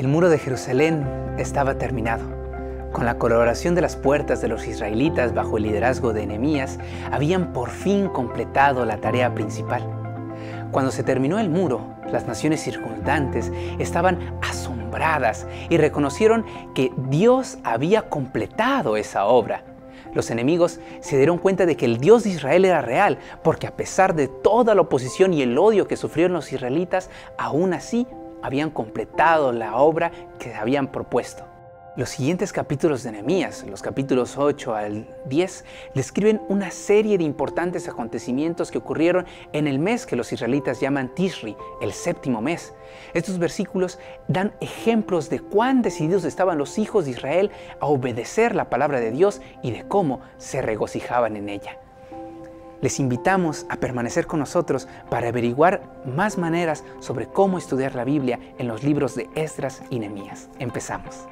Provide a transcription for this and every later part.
El muro de Jerusalén estaba terminado. Con la colaboración de las puertas de los israelitas bajo el liderazgo de Enemías, habían por fin completado la tarea principal. Cuando se terminó el muro, las naciones circundantes estaban asombradas y reconocieron que Dios había completado esa obra. Los enemigos se dieron cuenta de que el Dios de Israel era real, porque a pesar de toda la oposición y el odio que sufrieron los israelitas, aún así habían completado la obra que habían propuesto. Los siguientes capítulos de Nehemías, los capítulos 8 al 10, describen una serie de importantes acontecimientos que ocurrieron en el mes que los israelitas llaman Tishri, el séptimo mes. Estos versículos dan ejemplos de cuán decididos estaban los hijos de Israel a obedecer la palabra de Dios y de cómo se regocijaban en ella. Les invitamos a permanecer con nosotros para averiguar más maneras sobre cómo estudiar la Biblia en los libros de Esdras y Nehemías. Empezamos.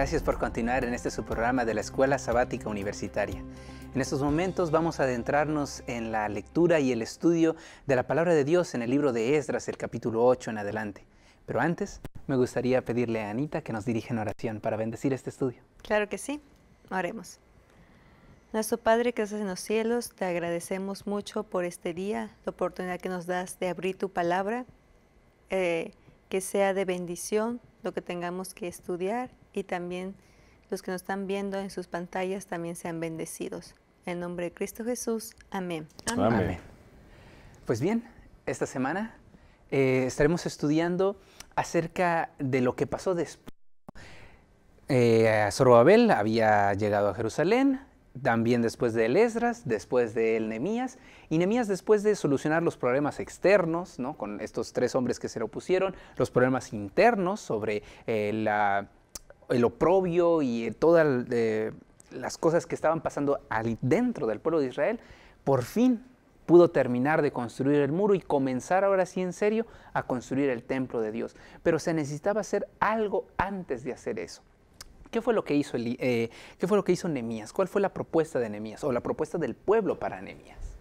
Gracias por continuar en este subprograma de la Escuela Sabática Universitaria. En estos momentos vamos a adentrarnos en la lectura y el estudio de la palabra de Dios en el libro de Esdras, el capítulo 8 en adelante. Pero antes, me gustaría pedirle a Anita que nos dirija en oración para bendecir este estudio. Claro que sí, oremos. Nuestro Padre que estás en los cielos, te agradecemos mucho por este día, la oportunidad que nos das de abrir tu palabra, eh, que sea de bendición lo que tengamos que estudiar y también los que nos están viendo en sus pantallas también sean bendecidos. En nombre de Cristo Jesús, amén. Amén. Pues bien, esta semana eh, estaremos estudiando acerca de lo que pasó después. Eh, Zorobabel había llegado a Jerusalén, también después de Esdras, después de él Nemías, y Nemías después de solucionar los problemas externos, ¿no? con estos tres hombres que se lo opusieron, los problemas internos sobre eh, el oprobio y todas eh, las cosas que estaban pasando dentro del pueblo de Israel, por fin pudo terminar de construir el muro y comenzar ahora sí en serio a construir el templo de Dios. Pero se necesitaba hacer algo antes de hacer eso. ¿Qué fue lo que hizo, eh, hizo Nehemías? ¿Cuál fue la propuesta de Nehemías o la propuesta del pueblo para Nehemías?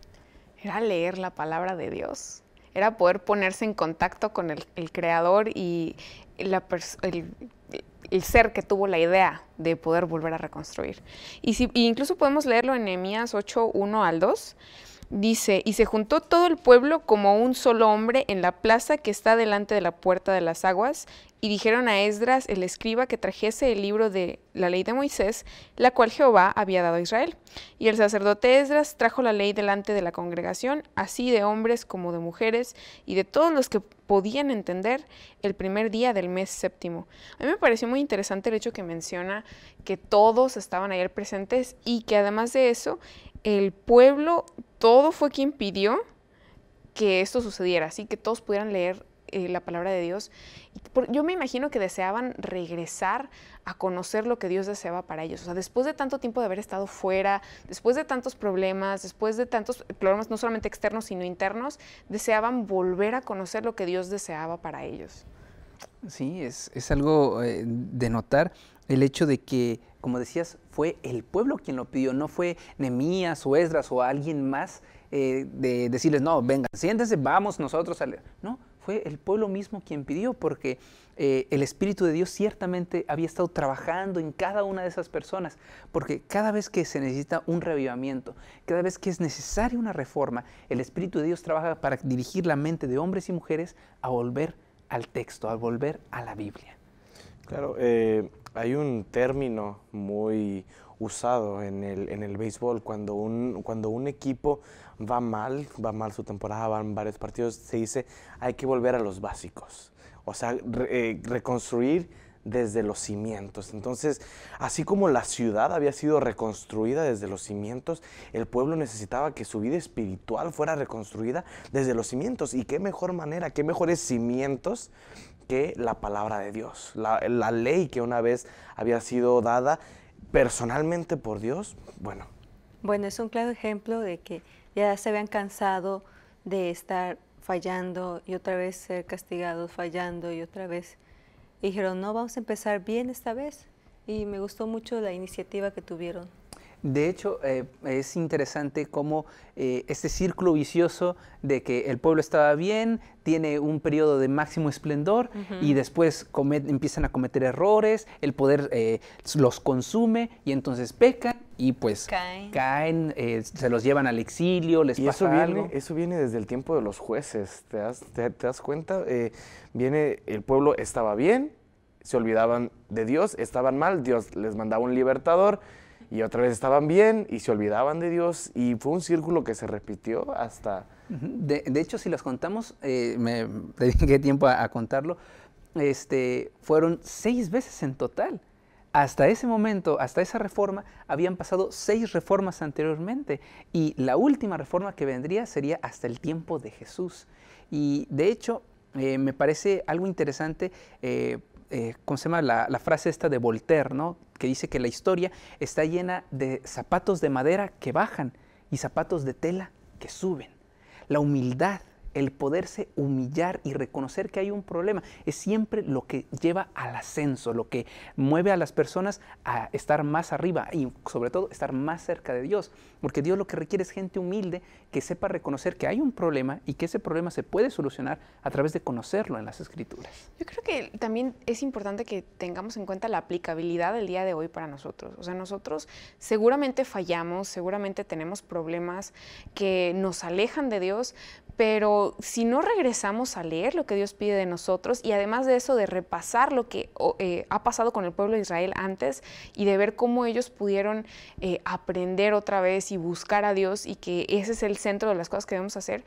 Era leer la palabra de Dios, era poder ponerse en contacto con el, creador y el, ser que tuvo la idea de poder volver a reconstruir. Y si, incluso podemos leerlo en Nehemías 8, 1 al 2. Dice, y se juntó todo el pueblo como un solo hombre en la plaza que está delante de la puerta de las aguas, y dijeron a Esdras el escriba que trajese el libro de la ley de Moisés, la cual Jehová había dado a Israel. Y el sacerdote Esdras trajo la ley delante de la congregación, así de hombres como de mujeres, y de todos los que podían entender el primer día del mes séptimo. A mí me pareció muy interesante el hecho que menciona que todos estaban ayer presentes y que además de eso, el pueblo todo fue quien pidió que esto sucediera, así que todos pudieran leer eh, la palabra de Dios. yo me imagino que deseaban regresar a conocer lo que Dios deseaba para ellos. O sea, después de tanto tiempo de haber estado fuera, después de tantos problemas, después de tantos problemas no solamente externos, sino internos, deseaban volver a conocer lo que Dios deseaba para ellos. Sí, es, algo eh, de notar el hecho de que como decías, fue el pueblo quien lo pidió, no fue Nemías o Esdras o alguien más eh, de decirles, no, vengan, siéntense, vamos nosotros a leer. No, fue el pueblo mismo quien pidió, porque eh, el Espíritu de Dios ciertamente había estado trabajando en cada una de esas personas, porque cada vez que se necesita un revivamiento, cada vez que es necesaria una reforma, el Espíritu de Dios trabaja para dirigir la mente de hombres y mujeres a volver al texto, a volver a la Biblia. Claro, eh, hay un término muy usado en el, béisbol. Cuando un, cuando un equipo va mal, va mal su temporada, van varios partidos, se dice hay que volver a los básicos. O sea, eh, reconstruir desde los cimientos. Entonces, así como la ciudad había sido reconstruida desde los cimientos, el pueblo necesitaba que su vida espiritual fuera reconstruida desde los cimientos. ¿Y qué mejor manera, qué mejores cimientos que la palabra de Dios, la, ley que una vez había sido dada personalmente por Dios, bueno. Bueno, es un claro ejemplo de que ya se habían cansado de estar fallando y otra vez ser castigados, fallando y otra vez. dijeron, no, vamos a empezar bien esta vez. Y me gustó mucho la iniciativa que tuvieron. De hecho, eh, es interesante cómo eh, este círculo vicioso de que el pueblo estaba bien, tiene un periodo de máximo esplendor y después empiezan a cometer errores, el poder eh, los consume y entonces pecan y pues caen, caen se los llevan al exilio, les pasa eso viene, Eso viene desde el tiempo de los jueces, ¿te das, te das cuenta? viene, el pueblo estaba bien, se olvidaban de Dios, estaban mal, Dios les mandaba un libertador y otra vez estaban bien y se olvidaban de Dios y fue un círculo que se repitió hasta... De, hecho, si los contamos, eh, me dediqué tiempo a, contarlo, este, fueron seis veces en total. Hasta ese momento, hasta esa reforma, habían pasado seis reformas anteriormente y la última reforma que vendría sería hasta el tiempo de Jesús. Y de hecho, eh, me parece algo interesante eh, eh, se llama? La, frase esta de Voltaire, Que dice que la historia está llena de zapatos de madera que bajan y zapatos de tela que suben. La humildad el poderse humillar y reconocer que hay un problema es siempre lo que lleva al ascenso, lo que mueve a las personas a estar más arriba y sobre todo estar más cerca de Dios. Porque Dios lo que requiere es gente humilde que sepa reconocer que hay un problema y que ese problema se puede solucionar a través de conocerlo en las escrituras. Yo creo que también es importante que tengamos en cuenta la aplicabilidad del día de hoy para nosotros. O sea, nosotros seguramente fallamos, seguramente tenemos problemas que nos alejan de Dios, pero si no regresamos a leer lo que Dios pide de nosotros y además de eso de repasar lo que eh, ha pasado con el pueblo de Israel antes y de ver cómo ellos pudieron eh, aprender otra vez y buscar a Dios y que ese es el centro de las cosas que debemos hacer,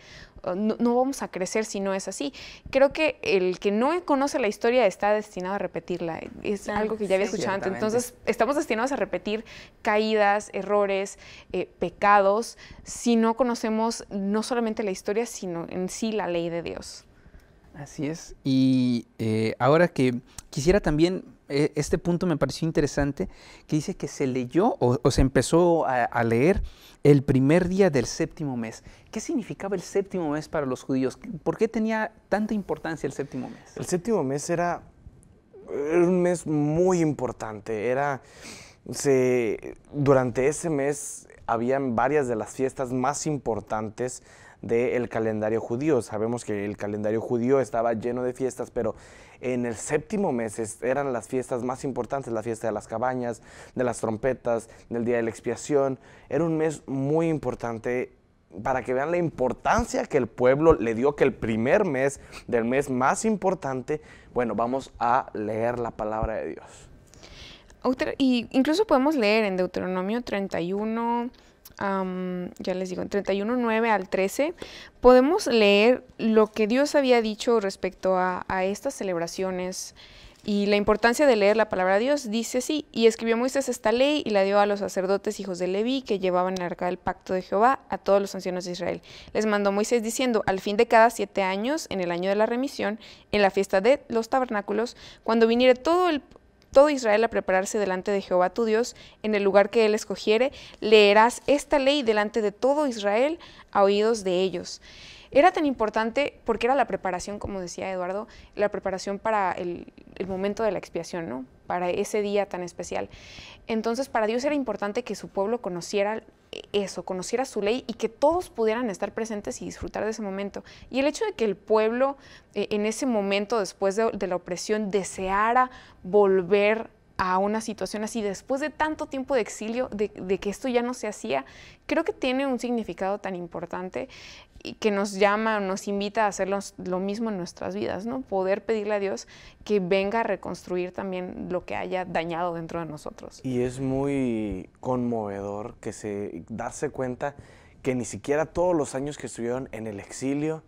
no, vamos a crecer si no es así. Creo que el que no conoce la historia está destinado a repetirla. Es ah, algo que ya había escuchado antes. Entonces, estamos destinados a repetir caídas, errores, eh, pecados, si no conocemos no solamente la historia, sino en sí la ley de Dios. Así es. Y eh, ahora que quisiera también eh, este punto me pareció interesante, que dice que se leyó o, se empezó a, leer el primer día del séptimo mes. ¿Qué significaba el séptimo mes para los judíos? ¿Por qué tenía tanta importancia el séptimo mes? El séptimo mes era, un mes muy importante. Era, se, durante ese mes habían varias de las fiestas más importantes del calendario judío. Sabemos que el calendario judío estaba lleno de fiestas, pero en el séptimo mes eran las fiestas más importantes, la fiesta de las cabañas, de las trompetas, del día de la expiación. Era un mes muy importante para que vean la importancia que el pueblo le dio, que el primer mes del mes más importante, bueno, vamos a leer la palabra de Dios. Y incluso podemos leer en Deuteronomio 31, ya les digo, en 31, 9 al 13, podemos leer lo que Dios había dicho respecto a, estas celebraciones y la importancia de leer la palabra de Dios dice así, y escribió Moisés esta ley y la dio a los sacerdotes hijos de Leví que llevaban el arca del pacto de Jehová a todos los ancianos de Israel. Les mandó Moisés diciendo, al fin de cada siete años, en el año de la remisión, en la fiesta de los tabernáculos, cuando viniera todo el todo Israel a prepararse delante de Jehová tu Dios en el lugar que él escogiere, leerás esta ley delante de todo Israel a oídos de ellos. Era tan importante porque era la preparación, como decía Eduardo, la preparación para el, el momento de la expiación, ¿no? para ese día tan especial. Entonces, para Dios era importante que su pueblo conociera eso, conociera su ley y que todos pudieran estar presentes y disfrutar de ese momento. Y el hecho de que el pueblo eh, en ese momento, después de, la opresión, deseara volver a una situación así después de tanto tiempo de exilio, de que esto ya no se hacía, creo que tiene un significado tan importante que nos llama, nos invita a hacer lo mismo en nuestras vidas, ¿no? Poder pedirle a Dios que venga a reconstruir también lo que haya dañado dentro de nosotros. Y es muy conmovedor que se darse cuenta que ni siquiera todos los años que estuvieron en el exilio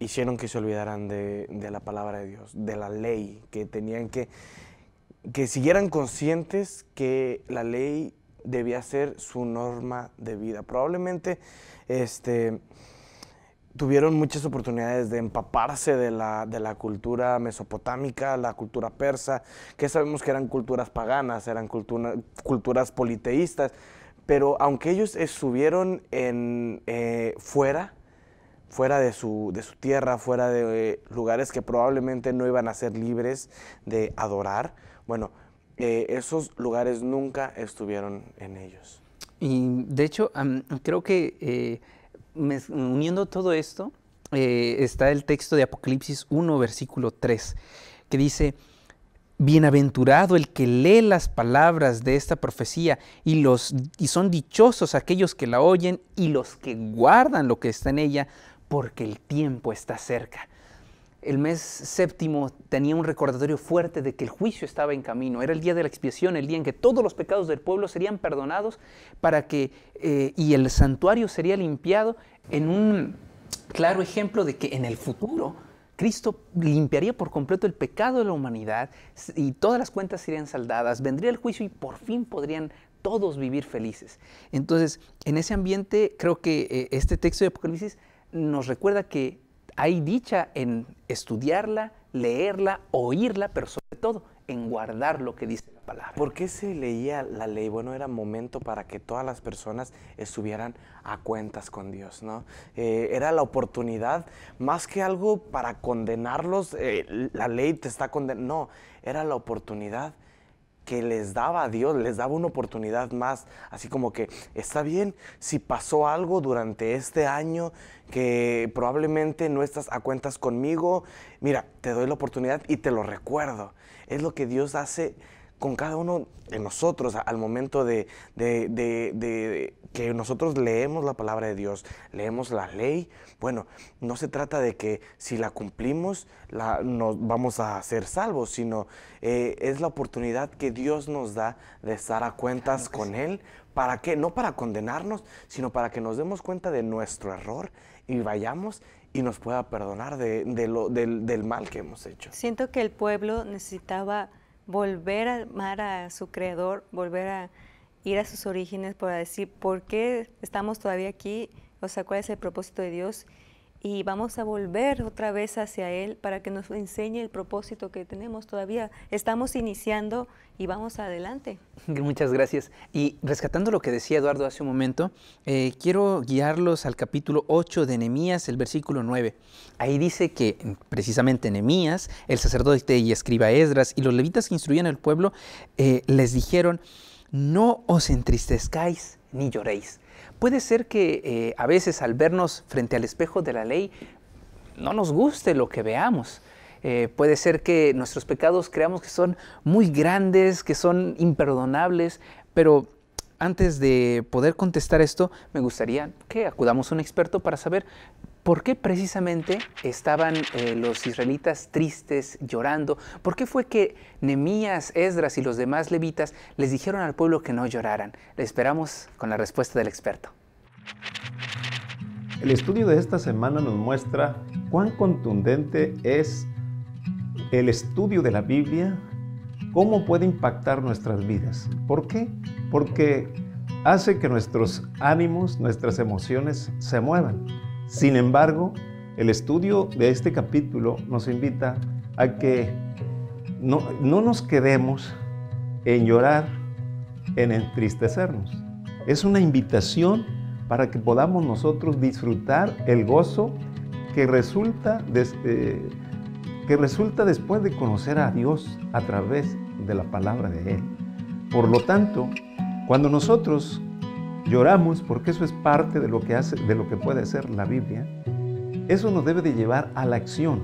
hicieron que se olvidaran de, de la palabra de Dios, de la ley, que tenían que, que siguieran conscientes que la ley debía ser su norma de vida. Probablemente, este tuvieron muchas oportunidades de empaparse de la, cultura mesopotámica, la cultura persa, que sabemos que eran culturas paganas, eran culturas politeístas, pero aunque ellos estuvieron eh, fuera, fuera de su, de su, tierra, fuera de eh, lugares que probablemente no iban a ser libres de adorar, bueno, eh, esos lugares nunca estuvieron en ellos. Y de hecho, creo que uniendo todo esto, eh, está el texto de Apocalipsis 1, versículo 3, que dice, Bienaventurado el que lee las palabras de esta profecía y, los, y son dichosos aquellos que la oyen y los que guardan lo que está en ella, porque el tiempo está cerca el mes séptimo tenía un recordatorio fuerte de que el juicio estaba en camino. Era el día de la expiación, el día en que todos los pecados del pueblo serían perdonados para que eh, y el santuario sería limpiado en un claro ejemplo de que en el futuro Cristo limpiaría por completo el pecado de la humanidad y todas las cuentas serían saldadas, vendría el juicio y por fin podrían todos vivir felices. Entonces, en ese ambiente creo que eh, este texto de Apocalipsis nos recuerda que hay dicha en estudiarla, leerla, oírla, pero sobre todo en guardar lo que dice la palabra. ¿Por qué se leía la ley? Bueno, era momento para que todas las personas estuvieran a cuentas con Dios, ¿no? Eh, era la oportunidad, más que algo para condenarlos, eh, la ley te está condenando, no, era la oportunidad que les daba a Dios, les daba una oportunidad más, así como que está bien si pasó algo durante este año que probablemente no estás a cuentas conmigo, mira, te doy la oportunidad y te lo recuerdo. Es lo que Dios hace con cada uno de nosotros al momento de, que nosotros leemos la palabra de Dios, leemos la ley. Bueno, no se trata de que si la cumplimos nos vamos a ser salvos, sino eh, es la oportunidad que Dios nos da de estar a cuentas con Él. ¿Para qué? No para condenarnos, sino para que nos demos cuenta de nuestro error y vayamos y nos pueda perdonar del, del mal que hemos hecho. Siento que el pueblo necesitaba volver a amar a su creador, volver a ir a sus orígenes para decir por qué estamos todavía aquí, o sea, cuál es el propósito de Dios y vamos a volver otra vez hacia Él para que nos enseñe el propósito que tenemos todavía. Estamos iniciando y vamos adelante. Muchas gracias. Y rescatando lo que decía Eduardo hace un momento, eh, quiero guiarlos al capítulo 8 de Nehemías, el versículo 9. Ahí dice que precisamente Nehemías, el sacerdote y escriba Esdras y los levitas que instruían al pueblo, eh, les dijeron, no os entristezcáis ni lloréis Puede ser que eh, a veces al vernos frente al espejo de la ley no nos guste lo que veamos. Eh, puede ser que nuestros pecados creamos que son muy grandes, que son imperdonables, pero antes de poder contestar esto, me gustaría que acudamos a un experto para saber ¿Por qué precisamente estaban eh, los israelitas tristes, llorando? ¿Por qué fue que Nemías, Esdras y los demás levitas les dijeron al pueblo que no lloraran? Le esperamos con la respuesta del experto. El estudio de esta semana nos muestra cuán contundente es el estudio de la Biblia, cómo puede impactar nuestras vidas. ¿Por qué? Porque hace que nuestros ánimos, nuestras emociones se muevan sin embargo, el estudio de este capítulo nos invita a que no, nos quedemos en llorar, en entristecernos. Es una invitación para que podamos nosotros disfrutar el gozo que resulta, eh, que resulta después de conocer a Dios a través de la palabra de Él. Por lo tanto, cuando nosotros Lloramos porque eso es parte de lo que, hace, de lo que puede hacer la Biblia. Eso nos debe de llevar a la acción.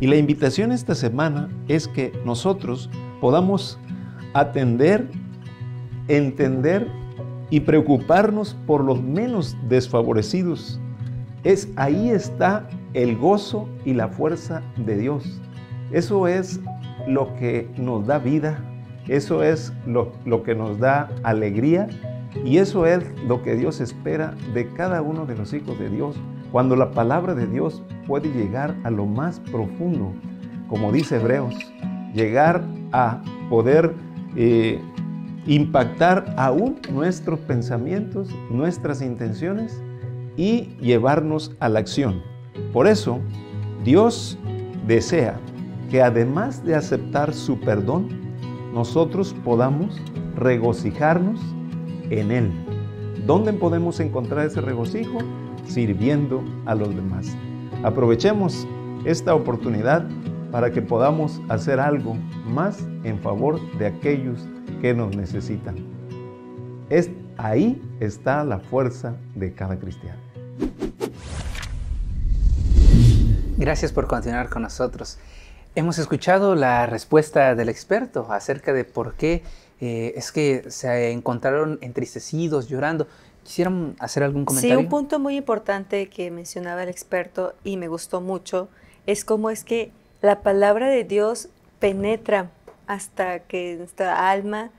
Y la invitación esta semana es que nosotros podamos atender, entender y preocuparnos por los menos desfavorecidos. Es ahí está el gozo y la fuerza de Dios. Eso es lo que nos da vida, eso es lo, lo que nos da alegría y eso es lo que Dios espera de cada uno de los hijos de Dios, cuando la palabra de Dios puede llegar a lo más profundo, como dice Hebreos, llegar a poder eh, impactar aún nuestros pensamientos, nuestras intenciones y llevarnos a la acción. Por eso, Dios desea que además de aceptar su perdón, nosotros podamos regocijarnos en Él. ¿Dónde podemos encontrar ese regocijo? Sirviendo a los demás. Aprovechemos esta oportunidad para que podamos hacer algo más en favor de aquellos que nos necesitan. Es, ahí está la fuerza de cada cristiano. Gracias por continuar con nosotros. Hemos escuchado la respuesta del experto acerca de por qué eh, es que se encontraron entristecidos, llorando. ¿Quisieran hacer algún comentario? Sí, un punto muy importante que mencionaba el experto y me gustó mucho es cómo es que la palabra de Dios penetra hasta que nuestra alma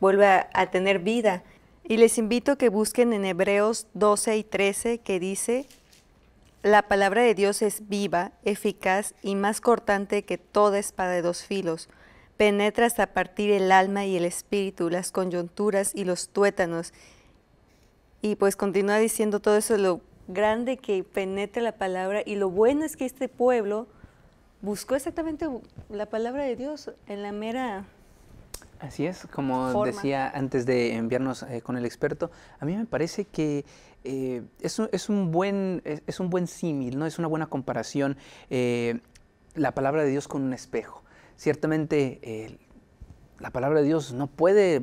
vuelve a, a tener vida. Y les invito a que busquen en Hebreos 12 y 13 que dice, la palabra de Dios es viva, eficaz y más cortante que toda espada de dos filos penetra hasta partir el alma y el espíritu, las coyunturas y los tuétanos. Y pues continúa diciendo todo eso, lo grande que penetra la palabra y lo bueno es que este pueblo buscó exactamente la palabra de Dios en la mera... Así es, como decía antes de enviarnos eh, con el experto, a mí me parece que eh, es, un, buen un buen símil, ¿no? Es una buena comparación eh, la palabra de Dios con un espejo. Ciertamente eh, la palabra de Dios no puede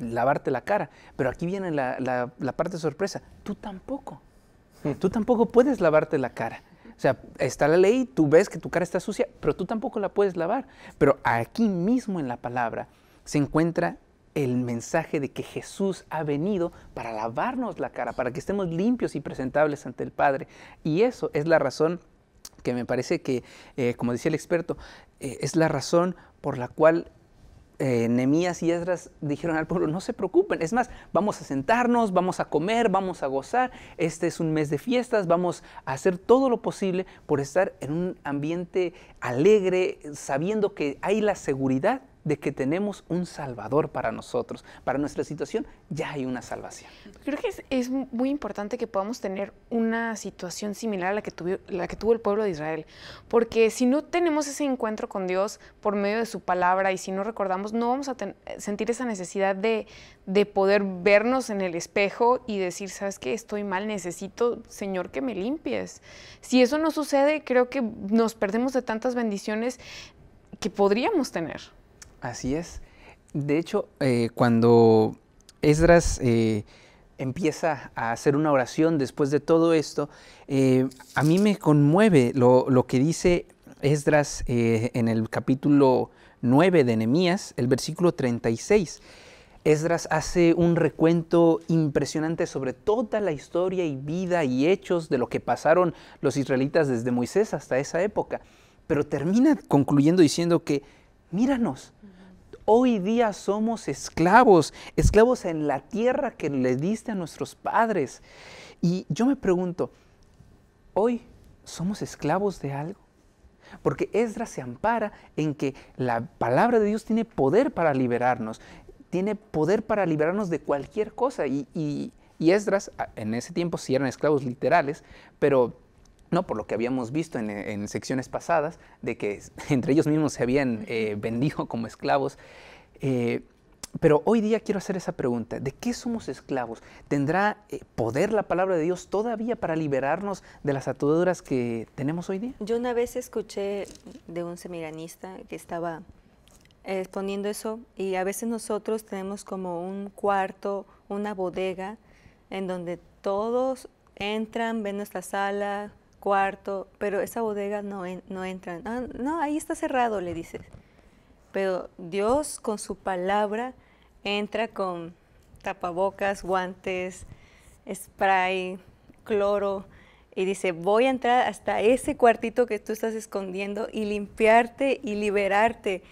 lavarte la cara, pero aquí viene la, la, parte sorpresa, tú tampoco. Hmm. Tú tampoco puedes lavarte la cara. O sea, está la ley, tú ves que tu cara está sucia, pero tú tampoco la puedes lavar. Pero aquí mismo en la palabra se encuentra el mensaje de que Jesús ha venido para lavarnos la cara, para que estemos limpios y presentables ante el Padre. Y eso es la razón que me parece que, eh, como decía el experto, eh, es la razón por la cual eh, Nemías y Esdras dijeron al pueblo, no se preocupen, es más, vamos a sentarnos, vamos a comer, vamos a gozar, este es un mes de fiestas, vamos a hacer todo lo posible por estar en un ambiente alegre, sabiendo que hay la seguridad de que tenemos un Salvador para nosotros. Para nuestra situación ya hay una salvación. Creo que es, muy importante que podamos tener una situación similar a la que, tuvo el pueblo de Israel, porque si no tenemos ese encuentro con Dios por medio de su palabra y si no recordamos, no vamos a sentir esa necesidad de, de poder vernos en el espejo y decir, ¿sabes qué? Estoy mal, necesito, Señor, que me limpies. Si eso no sucede, creo que nos perdemos de tantas bendiciones que podríamos tener. Así es. De hecho, eh, cuando Esdras eh, empieza a hacer una oración después de todo esto, eh, a mí me conmueve lo, que dice Esdras en el capítulo 9 de Enemías, el versículo 36. Esdras hace un recuento impresionante sobre toda la historia y vida y hechos de lo que pasaron los israelitas desde Moisés hasta esa época, pero termina concluyendo diciendo que míranos. Hoy día somos esclavos, esclavos en la tierra que le diste a nuestros padres. Y yo me pregunto, ¿hoy somos esclavos de algo? Porque Esdras se ampara en que la palabra de Dios tiene poder para liberarnos, tiene poder para liberarnos de cualquier cosa. Y, Esdras, en ese tiempo sí eran esclavos literales, pero ¿no? por lo que habíamos visto en, secciones pasadas, de que entre ellos mismos se habían eh, vendido como esclavos. Eh, pero hoy día quiero hacer esa pregunta, ¿de qué somos esclavos? ¿Tendrá eh, poder la palabra de Dios todavía para liberarnos de las ataduras que tenemos hoy día? Yo una vez escuché de un seminarista que estaba eh, exponiendo eso y a veces nosotros tenemos como un cuarto, una bodega en donde todos entran, ven nuestra sala, cuarto, pero esa bodega no, entra, no ah, no, ahí está cerrado, le dices. Pero Dios con su palabra entra con tapabocas, guantes, spray, cloro, y dice, voy a entrar hasta ese cuartito que tú estás escondiendo y limpiarte y liberarte.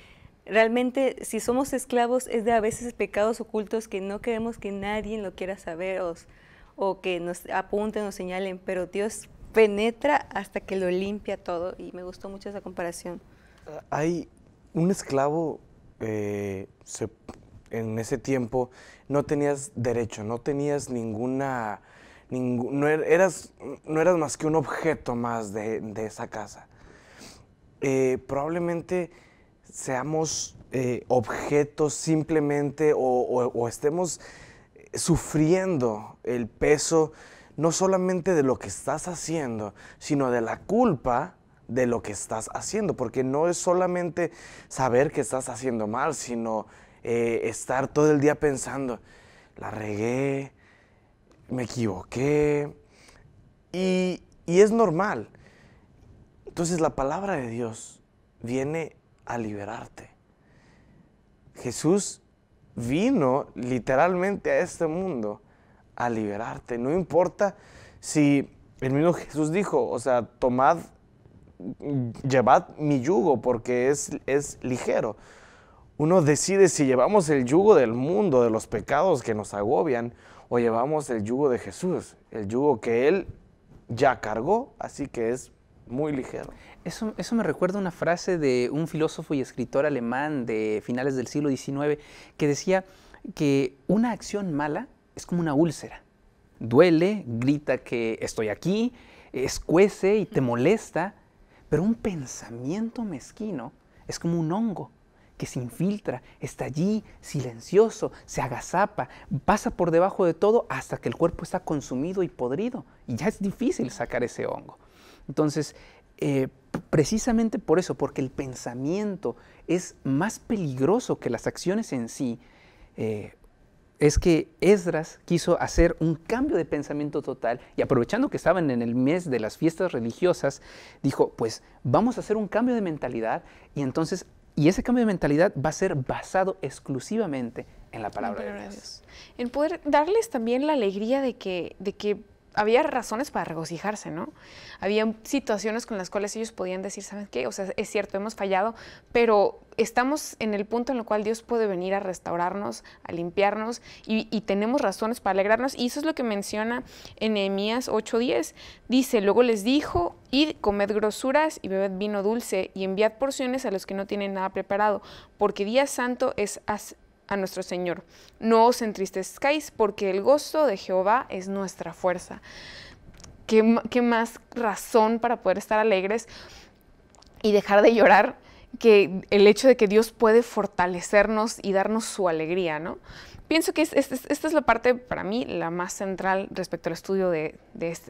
Realmente, si somos esclavos, es de a veces pecados ocultos que no queremos que nadie lo quiera saber o que nos apunten o señalen, pero Dios penetra hasta que lo limpia todo y me gustó mucho esa comparación. Hay un esclavo eh, en ese tiempo no tenías derecho, no tenías ninguna, no er, eras no eras más que un objeto más de, esa casa. Eh, probablemente seamos eh, objetos simplemente o estemos sufriendo el peso no solamente de lo que estás haciendo, sino de la culpa de lo que estás haciendo, porque no es solamente saber que estás haciendo mal, sino eh, estar todo el día pensando, la regué, me equivoqué, y es normal. Entonces la palabra de Dios viene a liberarte. Jesús vino literalmente a este mundo a liberarte. No importa si el mismo Jesús dijo, o sea, tomad, llevad mi yugo porque es, es ligero. Uno decide si llevamos el yugo del mundo, de los pecados que nos agobian, o llevamos el yugo de Jesús, el yugo que Él ya cargó, así que es muy ligero. Eso, eso, me recuerda una frase de un filósofo y escritor alemán de finales del siglo XIX que decía que una acción mala es como una úlcera. Duele, grita que estoy aquí, escuece y te molesta, pero un pensamiento mezquino es como un hongo que se infiltra, está allí, silencioso, se agazapa, pasa por debajo de todo hasta que el cuerpo está consumido y podrido. Y ya es difícil sacar ese hongo. Entonces, eh, precisamente por eso, porque el pensamiento es más peligroso que las acciones en sí, eh, es que Esdras quiso hacer un cambio de pensamiento total y aprovechando que estaban en el mes de las fiestas religiosas, dijo, pues vamos a hacer un cambio de mentalidad y entonces, y ese cambio de mentalidad va a ser basado exclusivamente en la palabra, de Dios. En poder darles también la alegría de que, de que había razones para regocijarse, ¿no? Había situaciones con las cuales ellos podían decir, ¿sabes qué? O sea, es cierto, hemos fallado, pero estamos en el punto en el cual Dios puede venir a restaurarnos, a limpiarnos y, tenemos razones para alegrarnos. Y eso es lo que menciona en Nehemías 8:10. Dice, luego les dijo, id, comed grosuras y bebed vino dulce y enviad porciones a los que no tienen nada preparado, porque día santo es a nuestro Señor. No os entristezcáis porque el gozo de Jehová es nuestra fuerza. ¿Qué, más razón para poder estar alegres y dejar de llorar? que el hecho de que Dios puede fortalecernos y darnos su alegría, ¿no? Pienso que esta es la parte, para mí, la más central respecto al estudio de,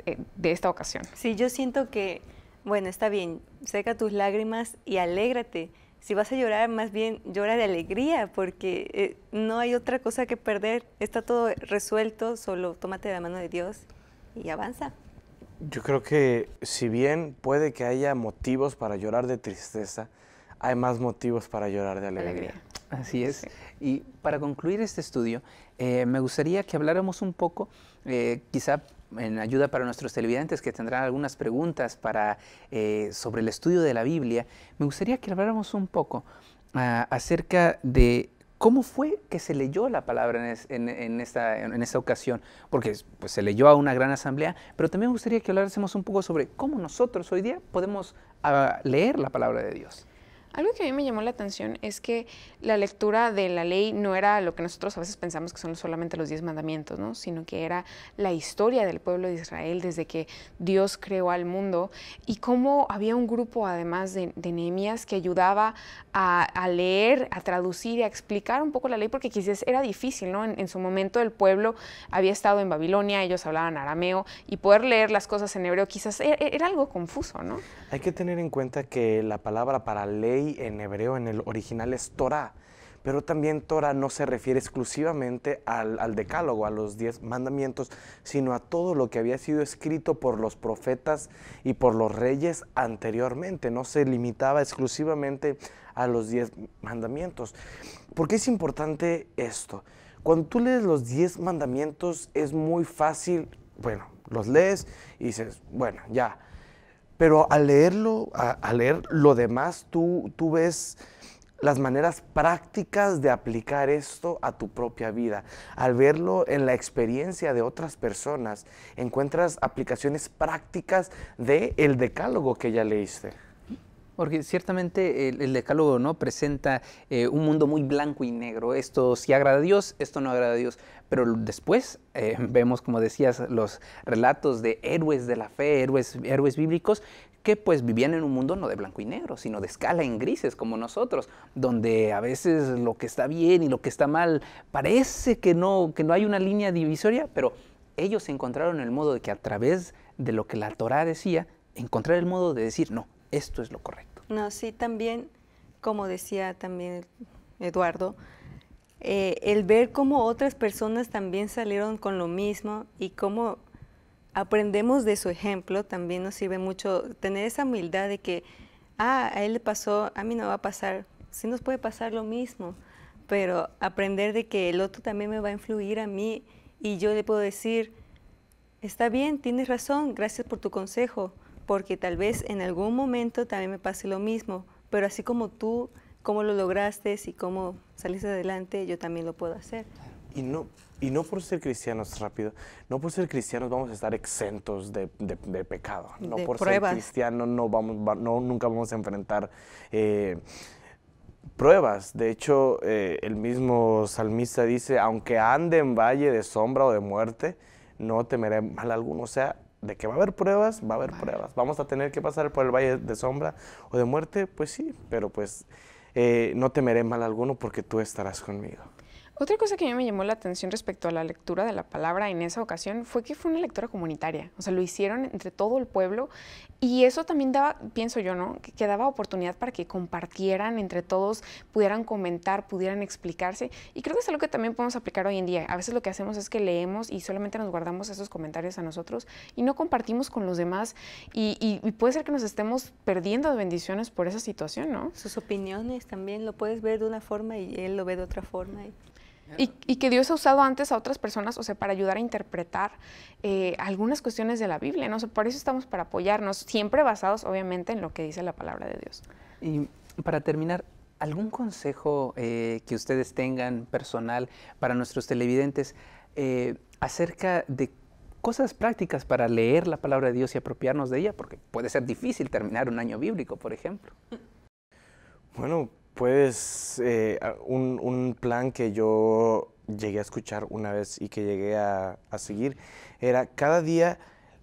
eh, de, esta ocasión. Sí, yo siento que, bueno, está bien, seca tus lágrimas y alégrate si vas a llorar, más bien llora de alegría, porque eh, no hay otra cosa que perder. Está todo resuelto, solo tómate la mano de Dios y avanza. Yo creo que si bien puede que haya motivos para llorar de tristeza, hay más motivos para llorar de alegría. Así es. Y para concluir este estudio, eh, me gustaría que habláramos un poco, eh, quizá en ayuda para nuestros televidentes que tendrán algunas preguntas para, eh, sobre el estudio de la Biblia, me gustaría que habláramos un poco ah, acerca de cómo fue que se leyó la palabra en, esta, ocasión, porque pues, se leyó a una gran asamblea, pero también me gustaría que hablásemos un poco sobre cómo nosotros hoy día podemos ah, leer la palabra de Dios. Algo que a mí me llamó la atención es que la lectura de la ley no era lo que nosotros a veces pensamos que son solamente los diez mandamientos, ¿no? sino que era la historia del pueblo de Israel desde que Dios creó al mundo y cómo había un grupo además de, de Nehemías que ayudaba a, leer, a traducir y a explicar un poco la ley porque quizás era difícil, ¿no? En, su momento el pueblo había estado en Babilonia, ellos hablaban arameo y poder leer las cosas en hebreo quizás e, e, era, algo confuso, ¿no? Hay que tener en cuenta que la palabra para ley en hebreo, en el original es Torah. Pero también Torah no se refiere exclusivamente al, decálogo, a los diez mandamientos, sino a todo lo que había sido escrito por los profetas y por los reyes anteriormente. No se limitaba exclusivamente a los diez mandamientos. porque es importante esto? Cuando tú lees los diez mandamientos es muy fácil, bueno, los lees y dices, bueno, ya, pero al leerlo, al leer lo demás, tú, ves las maneras prácticas de aplicar esto a tu propia vida. Al verlo en la experiencia de otras personas, encuentras aplicaciones prácticas del decálogo que ya leíste. Porque ciertamente el, decálogo ¿no? presenta eh, un mundo muy blanco y negro. Esto sí agrada a Dios, esto no agrada a Dios. Pero después eh, vemos, como decías, los relatos de héroes de la fe, héroes, héroes bíblicos, que pues vivían en un mundo no de blanco y negro, sino de escala en grises como nosotros, donde a veces lo que está bien y lo que está mal parece que no, que no hay una línea divisoria, pero ellos encontraron el modo de que a través de lo que la Torá decía, encontrar el modo de decir, no, esto es lo correcto. No, sí, también, como decía también Eduardo, eh, el ver cómo otras personas también salieron con lo mismo y cómo aprendemos de su ejemplo también nos sirve mucho tener esa humildad de que, ah, a él le pasó, a mí no va a pasar, sí nos puede pasar lo mismo, pero aprender de que el otro también me va a influir a mí y yo le puedo decir, está bien, tienes razón, gracias por tu consejo, porque tal vez en algún momento también me pase lo mismo, pero así como tú, cómo lo lograste y cómo saliste adelante, yo también lo puedo hacer. Y no, y no por ser cristianos, rápido, no por ser cristianos vamos a estar exentos de, pecado. No por ser cristianos no vamos, no, nunca vamos a enfrentar... Eh, pruebas. De hecho, eh, el mismo salmista dice, aunque ande en valle de sombra o de muerte, no temeré mal alguno. O sea, de que va a haber pruebas, va a haber pruebas. Vamos a tener que pasar por el valle de sombra o de muerte, pues sí, pero pues eh, no temeré mal alguno porque tú estarás conmigo. Otra cosa que a mí me llamó la atención respecto a la lectura de la palabra en esa ocasión fue que fue una lectura comunitaria. O sea, lo hicieron entre todo el pueblo y eso también daba, pienso yo, ¿no? Que, daba oportunidad para que compartieran entre todos, pudieran comentar, pudieran explicarse. Y creo que es algo que también podemos aplicar hoy en día. A veces lo que hacemos es que leemos y solamente nos guardamos esos comentarios a nosotros y no compartimos con los demás. Y, puede ser que nos estemos perdiendo de bendiciones por esa situación, ¿no? Sus opiniones también lo puedes ver de una forma y él lo ve de otra forma. Y, que Dios ha usado antes a otras personas, o sea, para ayudar a interpretar eh, algunas cuestiones de la Biblia, ¿no? por eso estamos para apoyarnos, siempre basados, obviamente, en lo que dice la palabra de Dios. Y para terminar, ¿algún consejo eh, que ustedes tengan personal para nuestros televidentes eh, acerca de cosas prácticas para leer la palabra de Dios y apropiarnos de ella? Porque puede ser difícil terminar un año bíblico, por ejemplo. Bueno, pues eh, un, plan que yo llegué a escuchar una vez y que llegué a, a seguir era cada día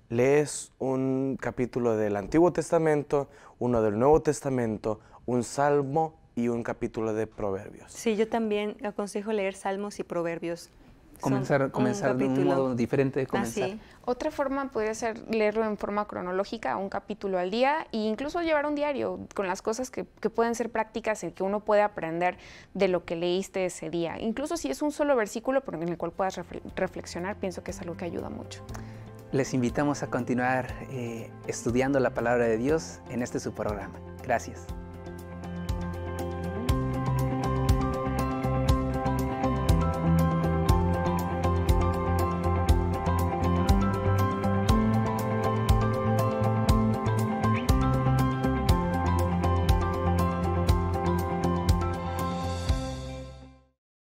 lees un capítulo del Antiguo Testamento, uno del Nuevo Testamento, un salmo y un capítulo de proverbios. Sí, yo también aconsejo leer salmos y proverbios comenzar, comenzar de un modo diferente de ah, comenzar. Otra forma podría ser leerlo en forma cronológica, un capítulo al día, e incluso llevar un diario con las cosas que, pueden ser prácticas y que uno puede aprender de lo que leíste ese día. Incluso si es un solo versículo en el cual puedas reflexionar, pienso que es algo que ayuda mucho. Les invitamos a continuar eh, estudiando la palabra de Dios en este su programa. Gracias.